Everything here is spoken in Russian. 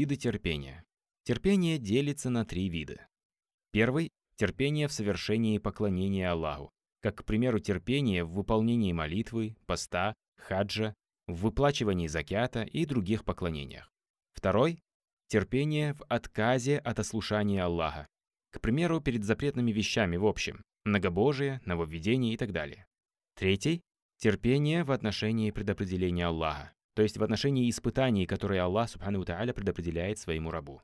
Виды терпения. Терпение делится на три вида. Первый – терпение в совершении поклонения Аллаху, как, к примеру, терпение в выполнении молитвы, поста, хаджа, в выплачивании закята и других поклонениях. Второй – терпение в отказе от ослушания Аллаха, к примеру, перед запретными вещами в общем, многобожие, нововведение и так далее. Третий – терпение в отношении предопределения Аллаха, то есть в отношении испытаний, которые Аллах Субхану Тааля предопределяет своему рабу.